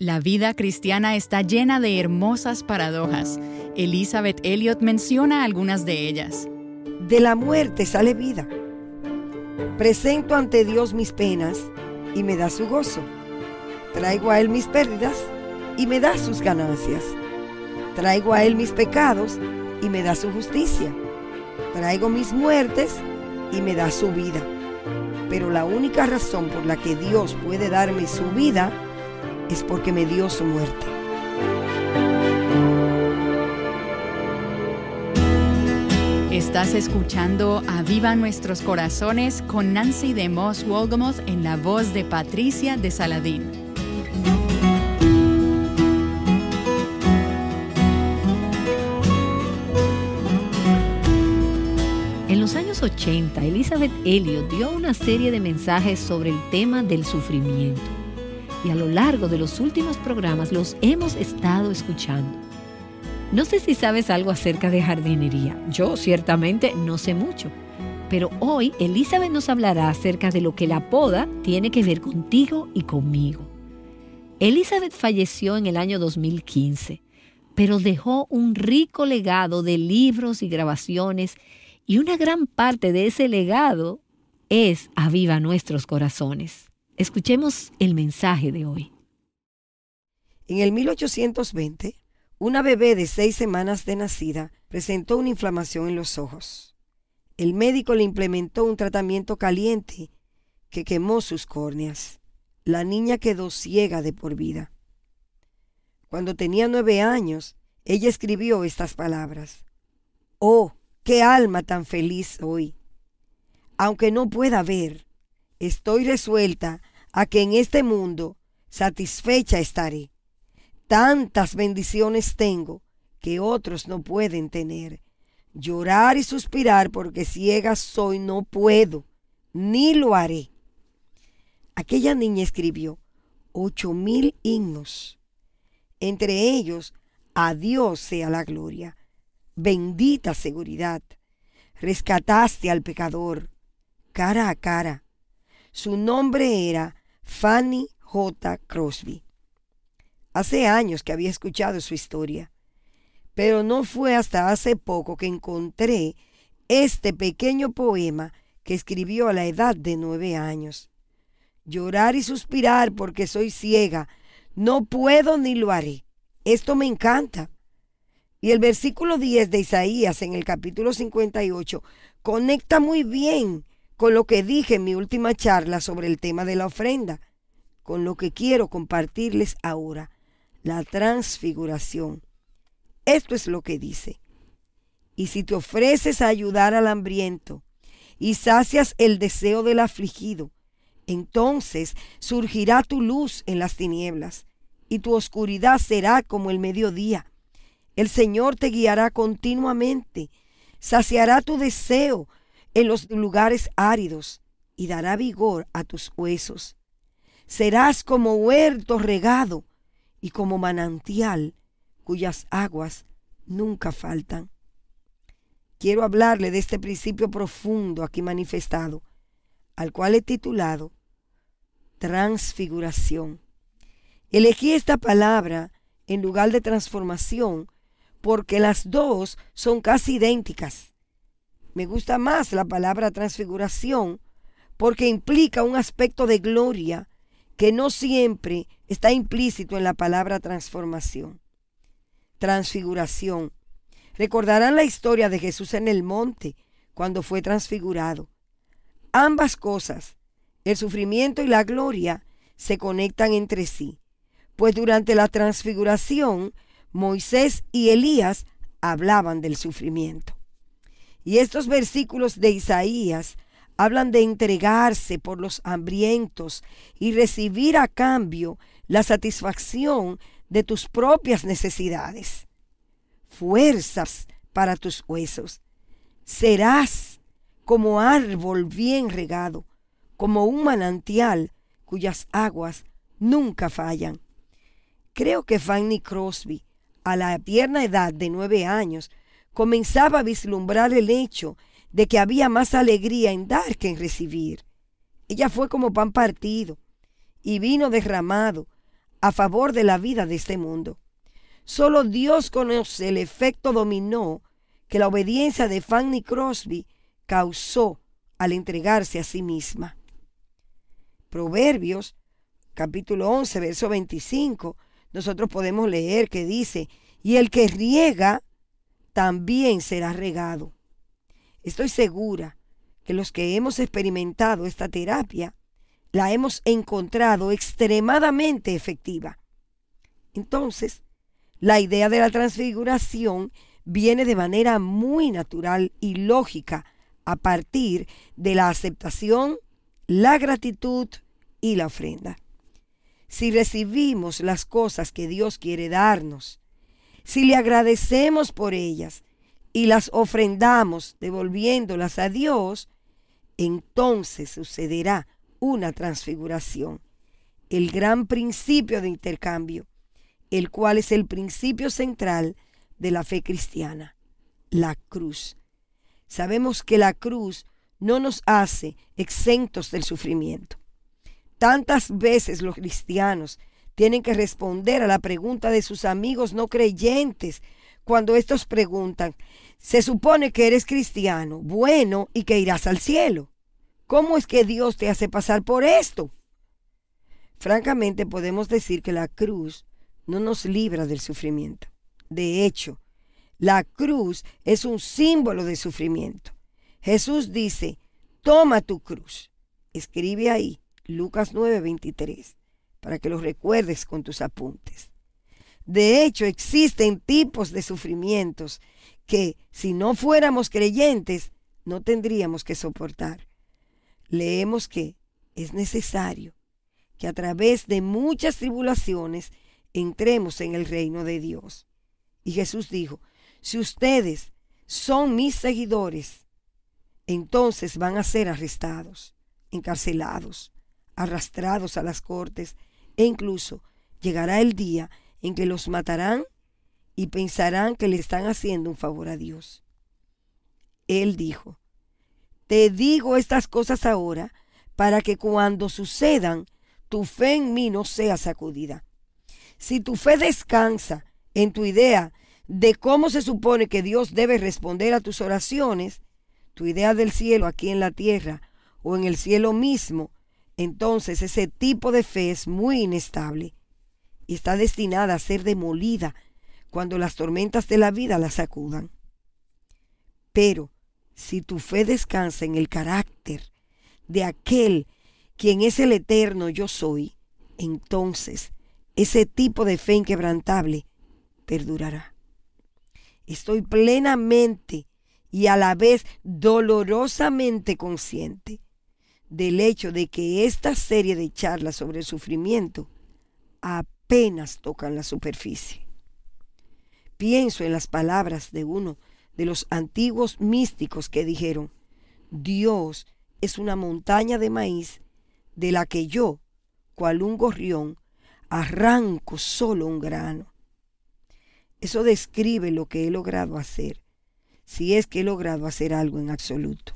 La vida cristiana está llena de hermosas paradojas. Elizabeth Elliot menciona algunas de ellas. De la muerte sale vida. Presento ante Dios mis penas y me da su gozo. Traigo a Él mis pérdidas y me da sus ganancias. Traigo a Él mis pecados y me da su justicia. Traigo mis muertes y me da su vida. Pero la única razón por la que Dios puede darme su vida es porque me dio su muerte. Estás escuchando Aviva Nuestros Corazones con Nancy de Moss Wolgamoth en la voz de Patricia de Saladín. En los años 80, Elizabeth Elliot dio una serie de mensajes sobre el tema del sufrimiento y a lo largo de los últimos programas los hemos estado escuchando. No sé si sabes algo acerca de jardinería. Yo ciertamente no sé mucho. Pero hoy Elizabeth nos hablará acerca de lo que la poda tiene que ver contigo y conmigo. Elizabeth falleció en el año 2015, pero dejó un rico legado de libros y grabaciones y una gran parte de ese legado es Aviva nuestros corazones. Escuchemos el mensaje de hoy. En el 1820, una bebé de seis semanas de nacida presentó una inflamación en los ojos. El médico le implementó un tratamiento caliente que quemó sus córneas. La niña quedó ciega de por vida. Cuando tenía nueve años, ella escribió estas palabras. Oh, qué alma tan feliz hoy. Aunque no pueda ver, estoy resuelta a que en este mundo satisfecha estaré. Tantas bendiciones tengo que otros no pueden tener. Llorar y suspirar porque ciega soy no puedo, ni lo haré. Aquella niña escribió ocho mil himnos. Entre ellos, a Dios sea la gloria. Bendita seguridad. Rescataste al pecador, cara a cara. Su nombre era Fanny J. Crosby. Hace años que había escuchado su historia, pero no fue hasta hace poco que encontré este pequeño poema que escribió a la edad de nueve años. Llorar y suspirar porque soy ciega, no puedo ni lo haré. Esto me encanta. Y el versículo 10 de Isaías en el capítulo 58 conecta muy bien con lo que dije en mi última charla sobre el tema de la ofrenda, con lo que quiero compartirles ahora, la transfiguración. Esto es lo que dice. Y si te ofreces a ayudar al hambriento y sacias el deseo del afligido, entonces surgirá tu luz en las tinieblas y tu oscuridad será como el mediodía. El Señor te guiará continuamente, saciará tu deseo, en los lugares áridos y dará vigor a tus huesos. Serás como huerto regado y como manantial cuyas aguas nunca faltan. Quiero hablarle de este principio profundo aquí manifestado, al cual he titulado transfiguración. Elegí esta palabra en lugar de transformación porque las dos son casi idénticas me gusta más la palabra transfiguración porque implica un aspecto de gloria que no siempre está implícito en la palabra transformación. Transfiguración. Recordarán la historia de Jesús en el monte cuando fue transfigurado. Ambas cosas, el sufrimiento y la gloria, se conectan entre sí, pues durante la transfiguración Moisés y Elías hablaban del sufrimiento. Y estos versículos de Isaías hablan de entregarse por los hambrientos y recibir a cambio la satisfacción de tus propias necesidades, fuerzas para tus huesos. Serás como árbol bien regado, como un manantial cuyas aguas nunca fallan. Creo que Fanny Crosby, a la tierna edad de nueve años, comenzaba a vislumbrar el hecho de que había más alegría en dar que en recibir. Ella fue como pan partido y vino derramado a favor de la vida de este mundo. Solo Dios conoce el efecto dominó que la obediencia de Fanny Crosby causó al entregarse a sí misma. Proverbios, capítulo 11, verso 25, nosotros podemos leer que dice, y el que riega también será regado. Estoy segura que los que hemos experimentado esta terapia la hemos encontrado extremadamente efectiva. Entonces, la idea de la transfiguración viene de manera muy natural y lógica a partir de la aceptación, la gratitud y la ofrenda. Si recibimos las cosas que Dios quiere darnos si le agradecemos por ellas y las ofrendamos devolviéndolas a Dios, entonces sucederá una transfiguración, el gran principio de intercambio, el cual es el principio central de la fe cristiana, la cruz. Sabemos que la cruz no nos hace exentos del sufrimiento. Tantas veces los cristianos tienen que responder a la pregunta de sus amigos no creyentes cuando estos preguntan, se supone que eres cristiano, bueno y que irás al cielo. ¿Cómo es que Dios te hace pasar por esto? Francamente podemos decir que la cruz no nos libra del sufrimiento. De hecho, la cruz es un símbolo de sufrimiento. Jesús dice, toma tu cruz. Escribe ahí Lucas 9:23 para que los recuerdes con tus apuntes. De hecho, existen tipos de sufrimientos que, si no fuéramos creyentes, no tendríamos que soportar. Leemos que es necesario que a través de muchas tribulaciones entremos en el reino de Dios. Y Jesús dijo, si ustedes son mis seguidores, entonces van a ser arrestados, encarcelados, arrastrados a las cortes, e incluso llegará el día en que los matarán y pensarán que le están haciendo un favor a Dios. Él dijo, te digo estas cosas ahora para que cuando sucedan tu fe en mí no sea sacudida. Si tu fe descansa en tu idea de cómo se supone que Dios debe responder a tus oraciones, tu idea del cielo aquí en la tierra o en el cielo mismo entonces ese tipo de fe es muy inestable y está destinada a ser demolida cuando las tormentas de la vida la sacudan. Pero si tu fe descansa en el carácter de aquel quien es el eterno yo soy, entonces ese tipo de fe inquebrantable perdurará. Estoy plenamente y a la vez dolorosamente consciente del hecho de que esta serie de charlas sobre el sufrimiento apenas tocan la superficie. Pienso en las palabras de uno de los antiguos místicos que dijeron, Dios es una montaña de maíz de la que yo, cual un gorrión, arranco solo un grano. Eso describe lo que he logrado hacer, si es que he logrado hacer algo en absoluto.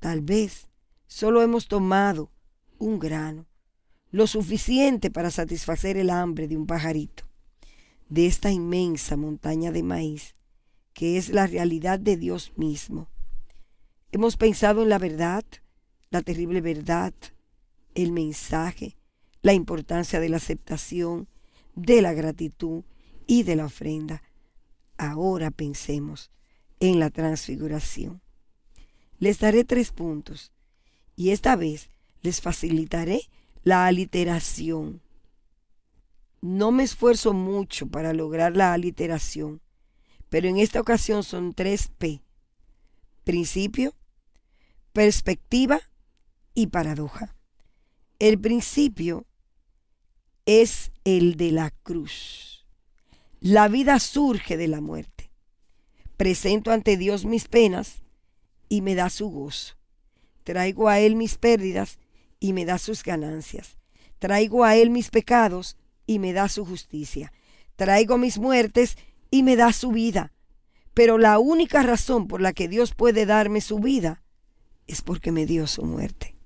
Tal vez Solo hemos tomado un grano, lo suficiente para satisfacer el hambre de un pajarito, de esta inmensa montaña de maíz, que es la realidad de Dios mismo. Hemos pensado en la verdad, la terrible verdad, el mensaje, la importancia de la aceptación, de la gratitud y de la ofrenda. Ahora pensemos en la transfiguración. Les daré tres puntos y esta vez les facilitaré la aliteración. No me esfuerzo mucho para lograr la aliteración, pero en esta ocasión son tres P. Principio, perspectiva y paradoja. El principio es el de la cruz. La vida surge de la muerte. Presento ante Dios mis penas y me da su gozo. Traigo a Él mis pérdidas y me da sus ganancias. Traigo a Él mis pecados y me da su justicia. Traigo mis muertes y me da su vida. Pero la única razón por la que Dios puede darme su vida es porque me dio su muerte.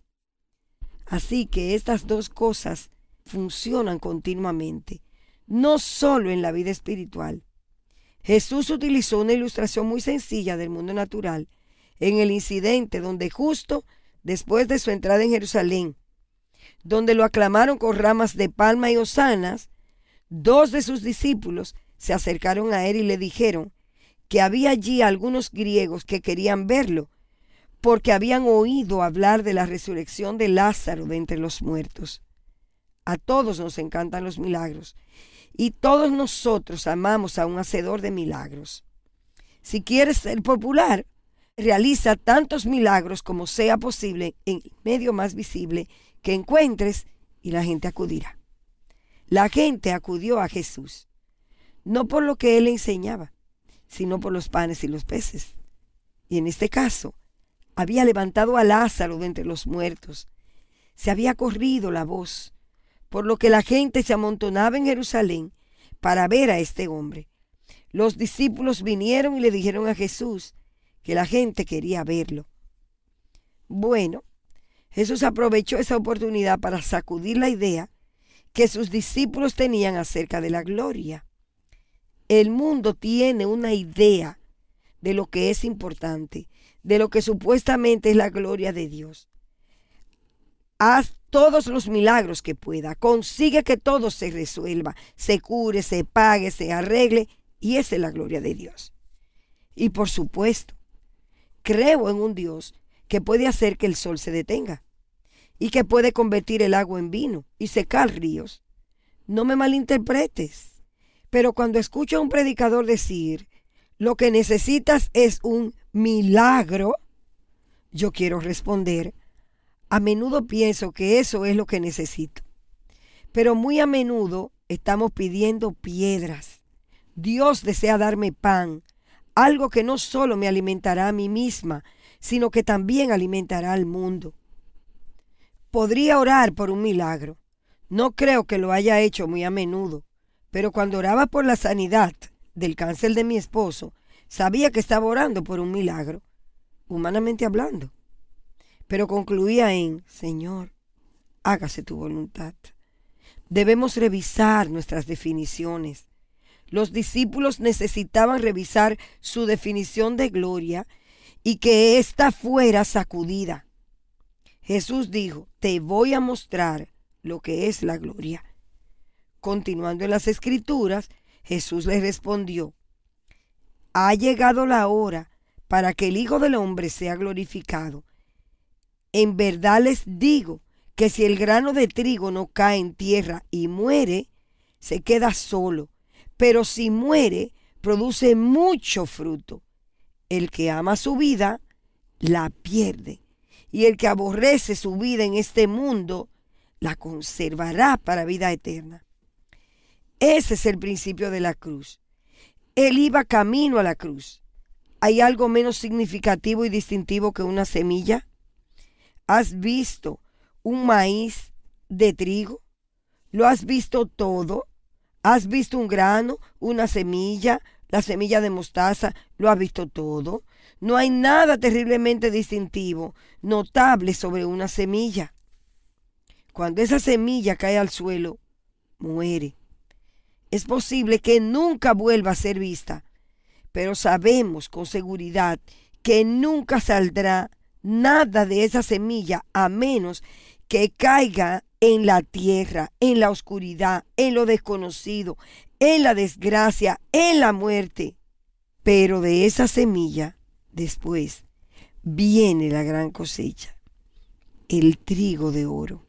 Así que estas dos cosas funcionan continuamente, no solo en la vida espiritual. Jesús utilizó una ilustración muy sencilla del mundo natural en el incidente donde justo después de su entrada en Jerusalén, donde lo aclamaron con ramas de palma y hosanas, dos de sus discípulos se acercaron a él y le dijeron que había allí algunos griegos que querían verlo, porque habían oído hablar de la resurrección de Lázaro de entre los muertos. A todos nos encantan los milagros y todos nosotros amamos a un hacedor de milagros. Si quieres ser popular, realiza tantos milagros como sea posible en el medio más visible que encuentres y la gente acudirá. La gente acudió a Jesús, no por lo que él enseñaba, sino por los panes y los peces. Y en este caso, había levantado a Lázaro de entre los muertos. Se había corrido la voz, por lo que la gente se amontonaba en Jerusalén para ver a este hombre. Los discípulos vinieron y le dijeron a Jesús, que la gente quería verlo. Bueno, Jesús aprovechó esa oportunidad para sacudir la idea que sus discípulos tenían acerca de la gloria. El mundo tiene una idea de lo que es importante, de lo que supuestamente es la gloria de Dios. Haz todos los milagros que pueda, consigue que todo se resuelva, se cure, se pague, se arregle, y esa es la gloria de Dios. Y por supuesto, creo en un Dios que puede hacer que el sol se detenga y que puede convertir el agua en vino y secar ríos. No me malinterpretes, pero cuando escucho a un predicador decir, lo que necesitas es un milagro, yo quiero responder, a menudo pienso que eso es lo que necesito, pero muy a menudo estamos pidiendo piedras. Dios desea darme pan, algo que no solo me alimentará a mí misma, sino que también alimentará al mundo. Podría orar por un milagro. No creo que lo haya hecho muy a menudo, pero cuando oraba por la sanidad del cáncer de mi esposo, sabía que estaba orando por un milagro, humanamente hablando. Pero concluía en, Señor, hágase tu voluntad. Debemos revisar nuestras definiciones los discípulos necesitaban revisar su definición de gloria y que ésta fuera sacudida. Jesús dijo, te voy a mostrar lo que es la gloria. Continuando en las escrituras, Jesús les respondió, ha llegado la hora para que el Hijo del Hombre sea glorificado. En verdad les digo que si el grano de trigo no cae en tierra y muere, se queda solo, pero si muere, produce mucho fruto. El que ama su vida, la pierde. Y el que aborrece su vida en este mundo, la conservará para vida eterna. Ese es el principio de la cruz. Él iba camino a la cruz. ¿Hay algo menos significativo y distintivo que una semilla? ¿Has visto un maíz de trigo? ¿Lo has visto todo? ¿Has visto un grano, una semilla, la semilla de mostaza? Lo has visto todo. No hay nada terriblemente distintivo, notable sobre una semilla. Cuando esa semilla cae al suelo, muere. Es posible que nunca vuelva a ser vista, pero sabemos con seguridad que nunca saldrá nada de esa semilla a menos que caiga en la tierra, en la oscuridad, en lo desconocido, en la desgracia, en la muerte. Pero de esa semilla, después, viene la gran cosecha, el trigo de oro.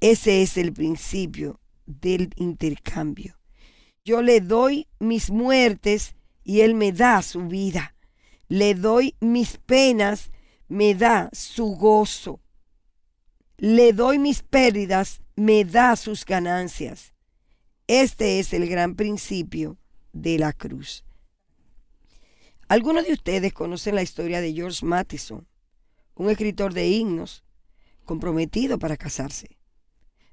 Ese es el principio del intercambio. Yo le doy mis muertes y él me da su vida. Le doy mis penas, me da su gozo le doy mis pérdidas, me da sus ganancias. Este es el gran principio de la cruz. Algunos de ustedes conocen la historia de George Matheson, un escritor de himnos comprometido para casarse.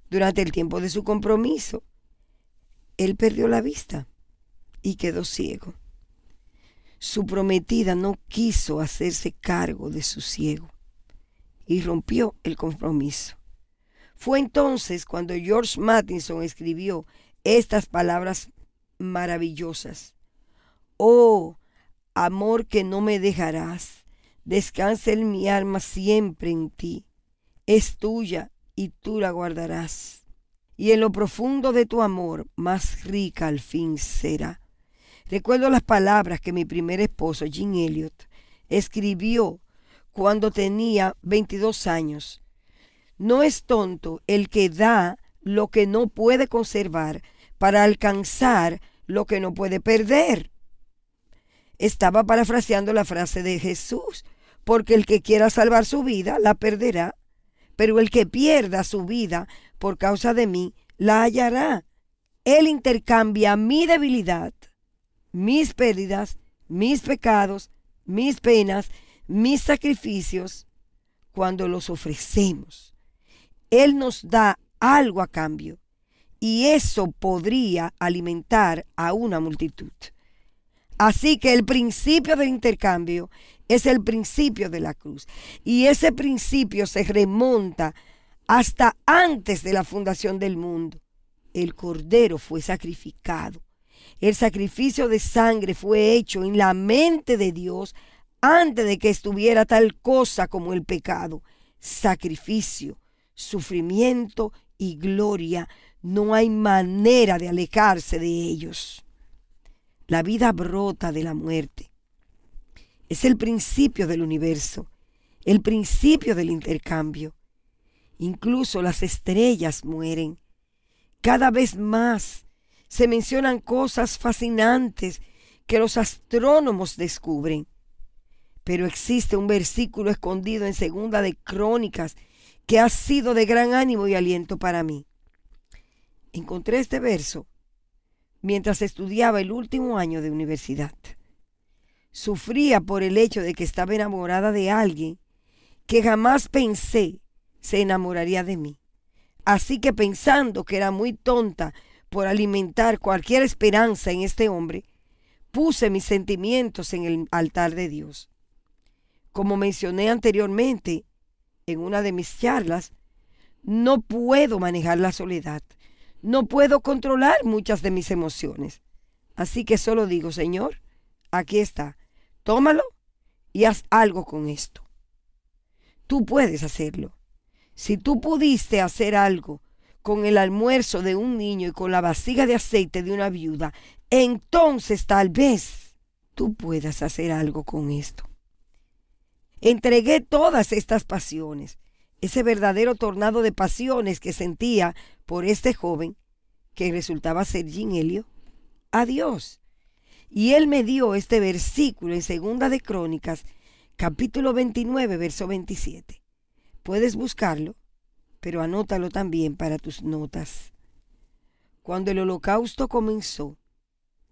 Durante el tiempo de su compromiso, él perdió la vista y quedó ciego. Su prometida no quiso hacerse cargo de su ciego y rompió el compromiso. Fue entonces cuando George Mattinson escribió estas palabras maravillosas. Oh, amor que no me dejarás, descansa en mi alma siempre en ti. Es tuya y tú la guardarás. Y en lo profundo de tu amor, más rica al fin será. Recuerdo las palabras que mi primer esposo, Jean Elliot, escribió cuando tenía 22 años. No es tonto el que da lo que no puede conservar para alcanzar lo que no puede perder. Estaba parafraseando la frase de Jesús, porque el que quiera salvar su vida la perderá, pero el que pierda su vida por causa de mí la hallará. Él intercambia mi debilidad, mis pérdidas, mis pecados, mis penas, mis sacrificios cuando los ofrecemos. Él nos da algo a cambio y eso podría alimentar a una multitud. Así que el principio del intercambio es el principio de la cruz y ese principio se remonta hasta antes de la fundación del mundo. El cordero fue sacrificado. El sacrificio de sangre fue hecho en la mente de Dios antes de que estuviera tal cosa como el pecado. Sacrificio, sufrimiento y gloria, no hay manera de alejarse de ellos. La vida brota de la muerte. Es el principio del universo, el principio del intercambio. Incluso las estrellas mueren. Cada vez más se mencionan cosas fascinantes que los astrónomos descubren. Pero existe un versículo escondido en Segunda de Crónicas que ha sido de gran ánimo y aliento para mí. Encontré este verso mientras estudiaba el último año de universidad. Sufría por el hecho de que estaba enamorada de alguien que jamás pensé se enamoraría de mí. Así que pensando que era muy tonta por alimentar cualquier esperanza en este hombre, puse mis sentimientos en el altar de Dios como mencioné anteriormente en una de mis charlas, no puedo manejar la soledad, no puedo controlar muchas de mis emociones. Así que solo digo, Señor, aquí está, tómalo y haz algo con esto. Tú puedes hacerlo. Si tú pudiste hacer algo con el almuerzo de un niño y con la vasija de aceite de una viuda, entonces tal vez tú puedas hacer algo con esto. Entregué todas estas pasiones. Ese verdadero tornado de pasiones que sentía por este joven, que resultaba ser Jim Helio, a Dios. Y él me dio este versículo en Segunda de Crónicas, capítulo 29, verso 27. Puedes buscarlo, pero anótalo también para tus notas. Cuando el holocausto comenzó,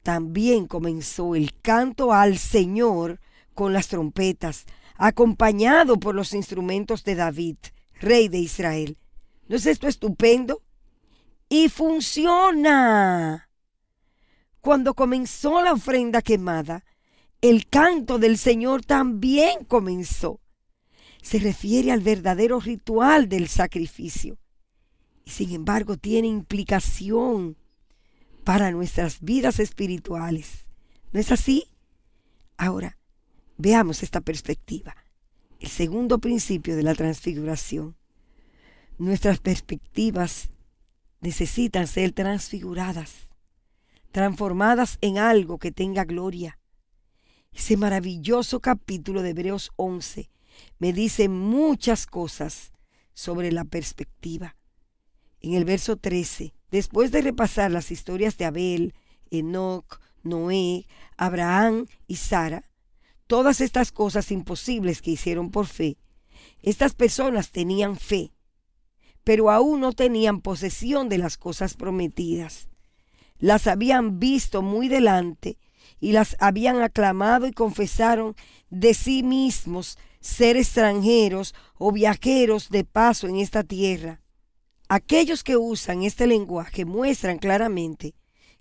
también comenzó el canto al Señor con las trompetas, acompañado por los instrumentos de David, rey de Israel. ¿No es esto estupendo? Y funciona. Cuando comenzó la ofrenda quemada, el canto del Señor también comenzó. Se refiere al verdadero ritual del sacrificio. Y sin embargo tiene implicación para nuestras vidas espirituales. ¿No es así? Ahora, Veamos esta perspectiva. El segundo principio de la transfiguración. Nuestras perspectivas necesitan ser transfiguradas, transformadas en algo que tenga gloria. Ese maravilloso capítulo de Hebreos 11 me dice muchas cosas sobre la perspectiva. En el verso 13, después de repasar las historias de Abel, Enoch, Noé, Abraham y Sara, todas estas cosas imposibles que hicieron por fe, estas personas tenían fe, pero aún no tenían posesión de las cosas prometidas. Las habían visto muy delante y las habían aclamado y confesaron de sí mismos ser extranjeros o viajeros de paso en esta tierra. Aquellos que usan este lenguaje muestran claramente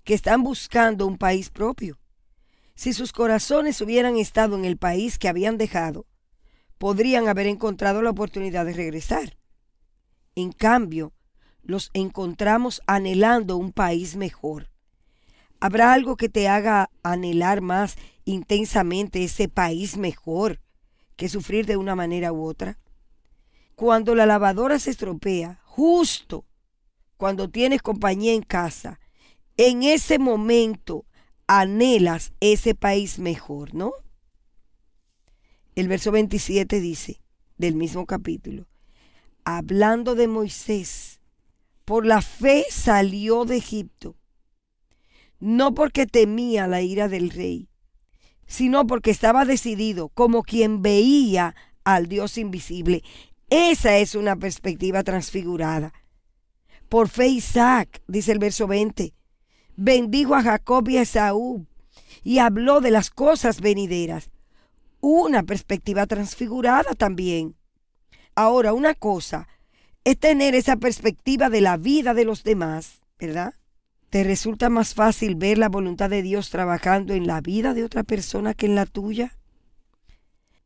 que están buscando un país propio si sus corazones hubieran estado en el país que habían dejado, podrían haber encontrado la oportunidad de regresar. En cambio, los encontramos anhelando un país mejor. ¿Habrá algo que te haga anhelar más intensamente ese país mejor que sufrir de una manera u otra? Cuando la lavadora se estropea, justo cuando tienes compañía en casa, en ese momento anhelas ese país mejor, ¿no? El verso 27 dice, del mismo capítulo, hablando de Moisés, por la fe salió de Egipto, no porque temía la ira del rey, sino porque estaba decidido como quien veía al Dios invisible. Esa es una perspectiva transfigurada. Por fe Isaac, dice el verso 20, bendijo a Jacob y a Esaú y habló de las cosas venideras. Una perspectiva transfigurada también. Ahora, una cosa es tener esa perspectiva de la vida de los demás, ¿verdad? ¿Te resulta más fácil ver la voluntad de Dios trabajando en la vida de otra persona que en la tuya?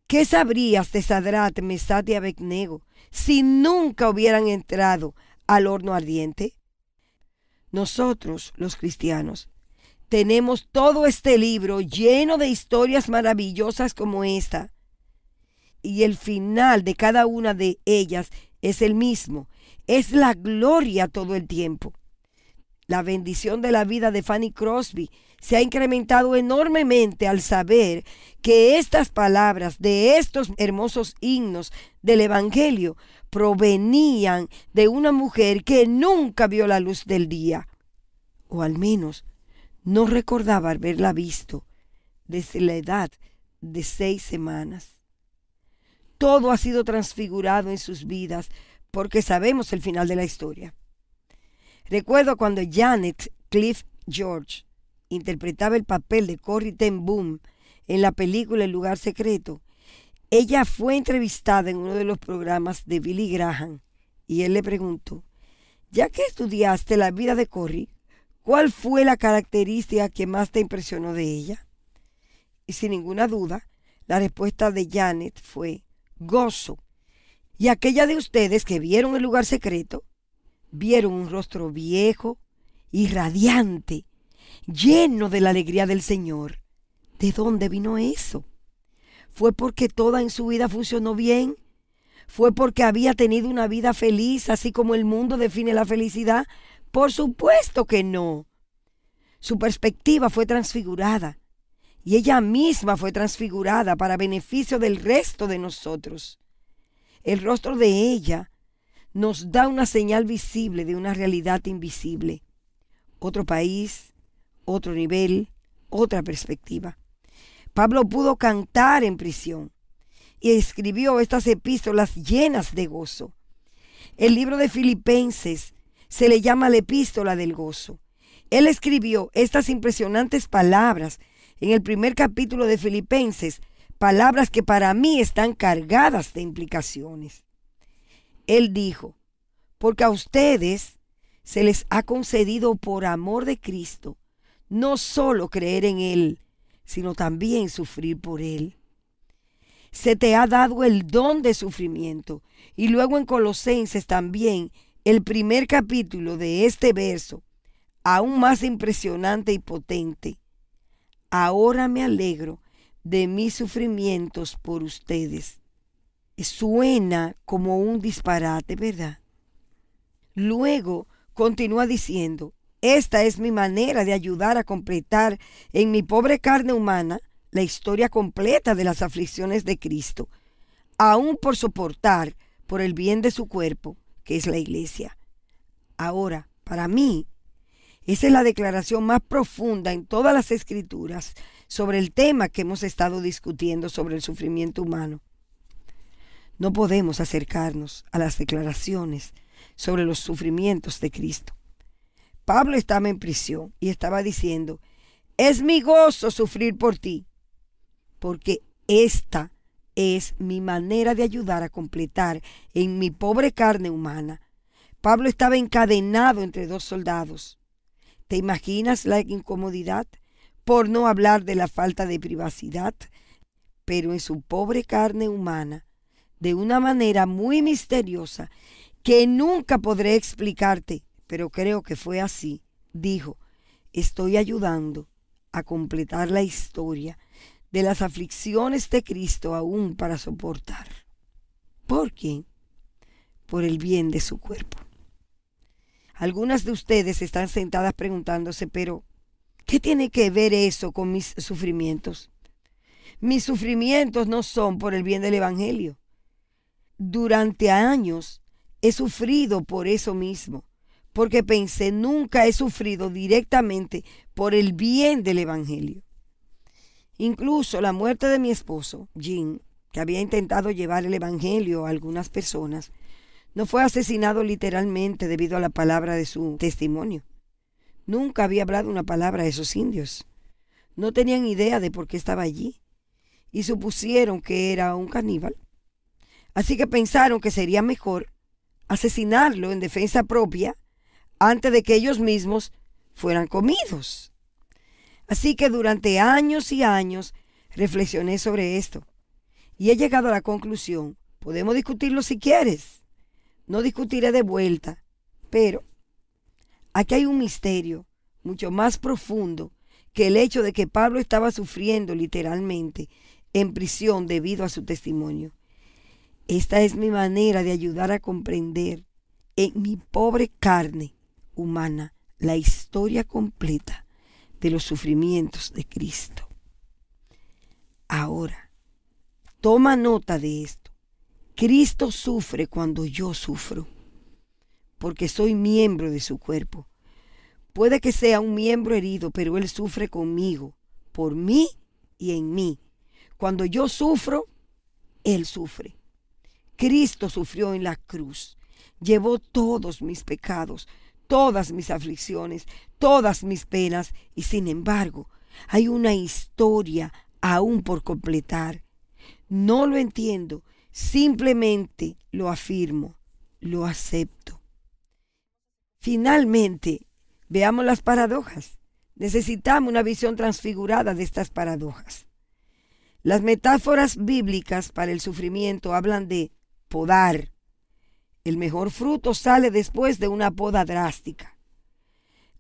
¿Qué sabrías de Sadrat, Mesat y Abednego si nunca hubieran entrado al horno ardiente? Nosotros, los cristianos, tenemos todo este libro lleno de historias maravillosas como esta. Y el final de cada una de ellas es el mismo. Es la gloria todo el tiempo. La bendición de la vida de Fanny Crosby se ha incrementado enormemente al saber que estas palabras de estos hermosos himnos del Evangelio provenían de una mujer que nunca vio la luz del día, o al menos no recordaba haberla visto desde la edad de seis semanas. Todo ha sido transfigurado en sus vidas porque sabemos el final de la historia. Recuerdo cuando Janet Cliff George interpretaba el papel de Corrie ten Boom en la película El lugar secreto, ella fue entrevistada en uno de los programas de Billy Graham y él le preguntó, ya que estudiaste la vida de Corrie, ¿cuál fue la característica que más te impresionó de ella? Y sin ninguna duda, la respuesta de Janet fue gozo. Y aquella de ustedes que vieron el lugar secreto, vieron un rostro viejo y radiante lleno de la alegría del Señor. ¿De dónde vino eso? ¿Fue porque toda en su vida funcionó bien? ¿Fue porque había tenido una vida feliz, así como el mundo define la felicidad? Por supuesto que no. Su perspectiva fue transfigurada y ella misma fue transfigurada para beneficio del resto de nosotros. El rostro de ella nos da una señal visible de una realidad invisible. Otro país, otro nivel, otra perspectiva. Pablo pudo cantar en prisión y escribió estas epístolas llenas de gozo. El libro de Filipenses se le llama la epístola del gozo. Él escribió estas impresionantes palabras en el primer capítulo de Filipenses, palabras que para mí están cargadas de implicaciones. Él dijo, porque a ustedes se les ha concedido por amor de Cristo no solo creer en Él, sino también sufrir por Él. Se te ha dado el don de sufrimiento. Y luego en Colosenses también, el primer capítulo de este verso, aún más impresionante y potente. Ahora me alegro de mis sufrimientos por ustedes. Suena como un disparate, ¿verdad? Luego continúa diciendo, esta es mi manera de ayudar a completar en mi pobre carne humana la historia completa de las aflicciones de Cristo, aún por soportar por el bien de su cuerpo, que es la iglesia. Ahora, para mí, esa es la declaración más profunda en todas las escrituras sobre el tema que hemos estado discutiendo sobre el sufrimiento humano. No podemos acercarnos a las declaraciones sobre los sufrimientos de Cristo. Pablo estaba en prisión y estaba diciendo, es mi gozo sufrir por ti, porque esta es mi manera de ayudar a completar en mi pobre carne humana. Pablo estaba encadenado entre dos soldados. ¿Te imaginas la incomodidad? Por no hablar de la falta de privacidad, pero en su pobre carne humana, de una manera muy misteriosa que nunca podré explicarte, pero creo que fue así, dijo, estoy ayudando a completar la historia de las aflicciones de Cristo aún para soportar. ¿Por quién? Por el bien de su cuerpo. Algunas de ustedes están sentadas preguntándose, pero ¿qué tiene que ver eso con mis sufrimientos? Mis sufrimientos no son por el bien del Evangelio. Durante años he sufrido por eso mismo porque pensé, nunca he sufrido directamente por el bien del Evangelio. Incluso la muerte de mi esposo, Jim, que había intentado llevar el Evangelio a algunas personas, no fue asesinado literalmente debido a la palabra de su testimonio. Nunca había hablado una palabra a esos indios. No tenían idea de por qué estaba allí y supusieron que era un caníbal. Así que pensaron que sería mejor asesinarlo en defensa propia antes de que ellos mismos fueran comidos. Así que durante años y años reflexioné sobre esto y he llegado a la conclusión, podemos discutirlo si quieres, no discutiré de vuelta, pero aquí hay un misterio mucho más profundo que el hecho de que Pablo estaba sufriendo literalmente en prisión debido a su testimonio. Esta es mi manera de ayudar a comprender en mi pobre carne humana, la historia completa de los sufrimientos de Cristo. Ahora, toma nota de esto. Cristo sufre cuando yo sufro, porque soy miembro de su cuerpo. Puede que sea un miembro herido, pero Él sufre conmigo, por mí y en mí. Cuando yo sufro, Él sufre. Cristo sufrió en la cruz, llevó todos mis pecados, todas mis aflicciones, todas mis penas, y sin embargo hay una historia aún por completar. No lo entiendo, simplemente lo afirmo, lo acepto. Finalmente, veamos las paradojas. Necesitamos una visión transfigurada de estas paradojas. Las metáforas bíblicas para el sufrimiento hablan de podar, el mejor fruto sale después de una poda drástica.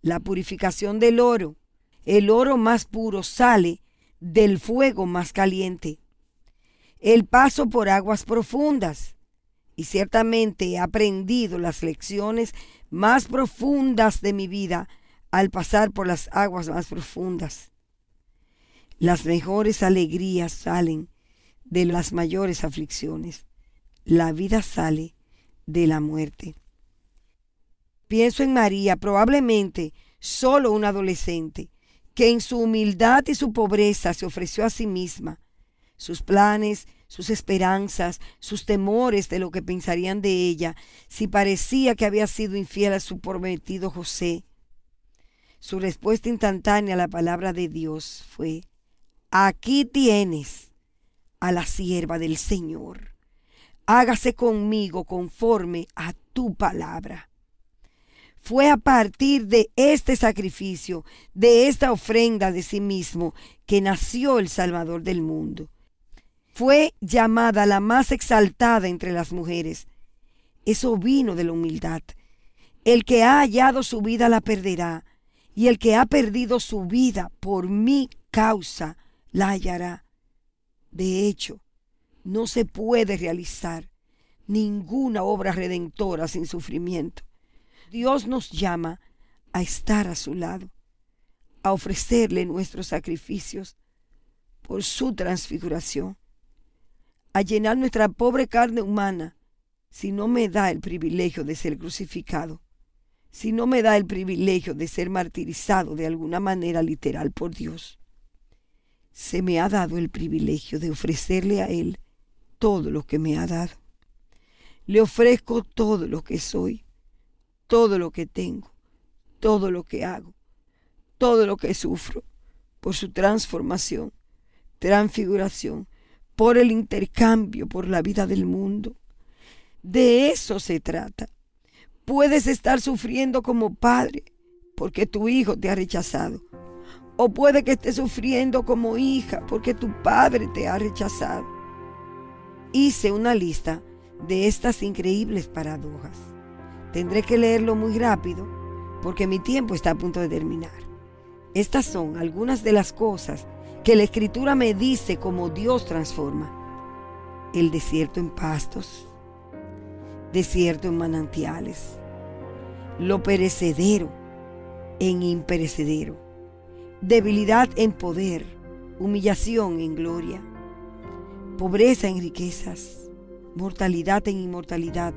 La purificación del oro. El oro más puro sale del fuego más caliente. El paso por aguas profundas. Y ciertamente he aprendido las lecciones más profundas de mi vida al pasar por las aguas más profundas. Las mejores alegrías salen de las mayores aflicciones. La vida sale de la muerte. Pienso en María, probablemente solo una adolescente, que en su humildad y su pobreza se ofreció a sí misma. Sus planes, sus esperanzas, sus temores de lo que pensarían de ella, si parecía que había sido infiel a su prometido José. Su respuesta instantánea a la palabra de Dios fue, aquí tienes a la sierva del Señor hágase conmigo conforme a tu palabra. Fue a partir de este sacrificio, de esta ofrenda de sí mismo, que nació el Salvador del mundo. Fue llamada la más exaltada entre las mujeres. Eso vino de la humildad. El que ha hallado su vida la perderá, y el que ha perdido su vida por mi causa la hallará. De hecho, no se puede realizar ninguna obra redentora sin sufrimiento. Dios nos llama a estar a su lado, a ofrecerle nuestros sacrificios por su transfiguración, a llenar nuestra pobre carne humana si no me da el privilegio de ser crucificado, si no me da el privilegio de ser martirizado de alguna manera literal por Dios. Se me ha dado el privilegio de ofrecerle a Él todo lo que me ha dado. Le ofrezco todo lo que soy, todo lo que tengo, todo lo que hago, todo lo que sufro por su transformación, transfiguración, por el intercambio, por la vida del mundo. De eso se trata. Puedes estar sufriendo como padre porque tu hijo te ha rechazado. O puede que estés sufriendo como hija porque tu padre te ha rechazado hice una lista de estas increíbles paradojas. Tendré que leerlo muy rápido porque mi tiempo está a punto de terminar. Estas son algunas de las cosas que la escritura me dice como Dios transforma. El desierto en pastos, desierto en manantiales, lo perecedero en imperecedero, debilidad en poder, humillación en gloria pobreza en riquezas, mortalidad en inmortalidad.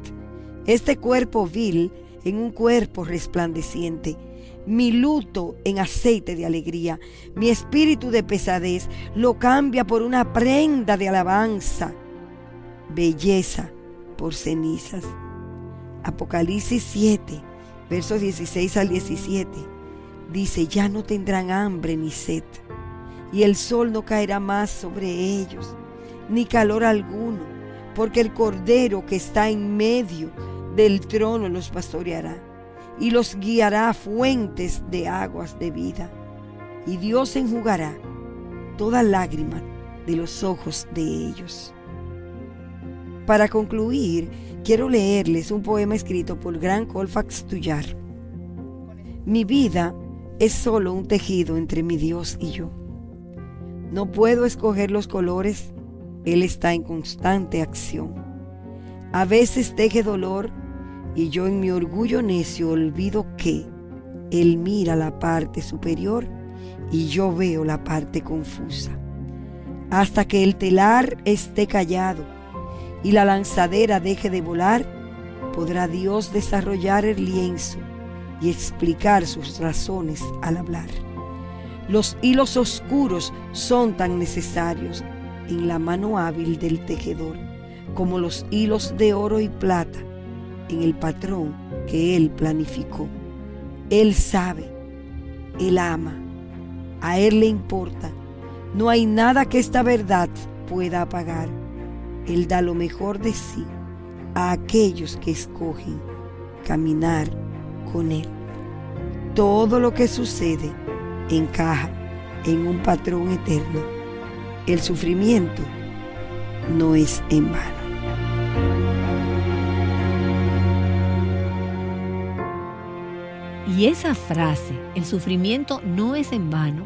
Este cuerpo vil en un cuerpo resplandeciente, mi luto en aceite de alegría, mi espíritu de pesadez lo cambia por una prenda de alabanza, belleza por cenizas. Apocalipsis 7, versos 16 al 17, dice, ya no tendrán hambre ni sed, y el sol no caerá más sobre ellos ni calor alguno, porque el Cordero que está en medio del trono los pastoreará y los guiará a fuentes de aguas de vida. Y Dios enjugará toda lágrima de los ojos de ellos. Para concluir, quiero leerles un poema escrito por Gran Colfax Tullar. Mi vida es solo un tejido entre mi Dios y yo. No puedo escoger los colores él está en constante acción. A veces deje dolor y yo en mi orgullo necio olvido que Él mira la parte superior y yo veo la parte confusa. Hasta que el telar esté callado y la lanzadera deje de volar, podrá Dios desarrollar el lienzo y explicar sus razones al hablar. Los hilos oscuros son tan necesarios en la mano hábil del tejedor, como los hilos de oro y plata, en el patrón que Él planificó. Él sabe, Él ama, a Él le importa. No hay nada que esta verdad pueda apagar. Él da lo mejor de sí a aquellos que escogen caminar con Él. Todo lo que sucede encaja en un patrón eterno el sufrimiento no es en vano. Y esa frase, el sufrimiento no es en vano,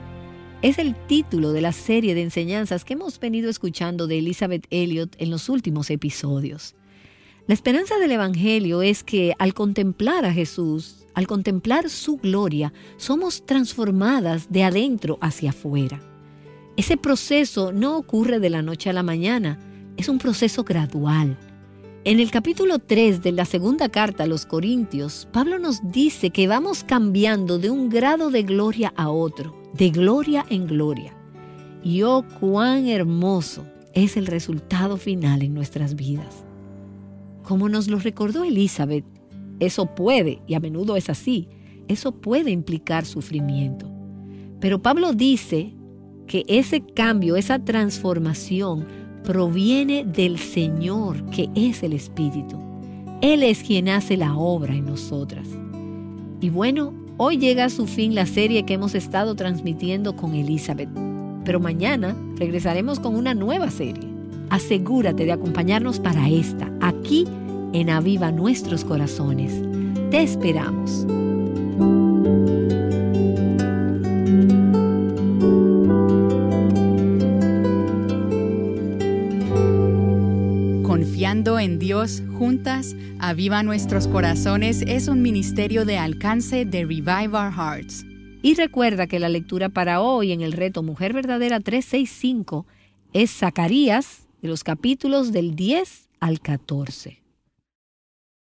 es el título de la serie de enseñanzas que hemos venido escuchando de Elizabeth Elliot en los últimos episodios. La esperanza del Evangelio es que al contemplar a Jesús, al contemplar su gloria, somos transformadas de adentro hacia afuera. Ese proceso no ocurre de la noche a la mañana, es un proceso gradual. En el capítulo 3 de la segunda carta a los Corintios, Pablo nos dice que vamos cambiando de un grado de gloria a otro, de gloria en gloria. Y oh, cuán hermoso es el resultado final en nuestras vidas. Como nos lo recordó Elizabeth, eso puede, y a menudo es así, eso puede implicar sufrimiento. Pero Pablo dice que ese cambio, esa transformación proviene del Señor, que es el Espíritu. Él es quien hace la obra en nosotras. Y bueno, hoy llega a su fin la serie que hemos estado transmitiendo con Elizabeth. Pero mañana regresaremos con una nueva serie. Asegúrate de acompañarnos para esta, aquí en Aviva Nuestros Corazones. Te esperamos. Dios, juntas, aviva nuestros corazones es un ministerio de alcance de Revive Our Hearts. Y recuerda que la lectura para hoy en el reto Mujer Verdadera 365 es Zacarías de los capítulos del 10 al 14.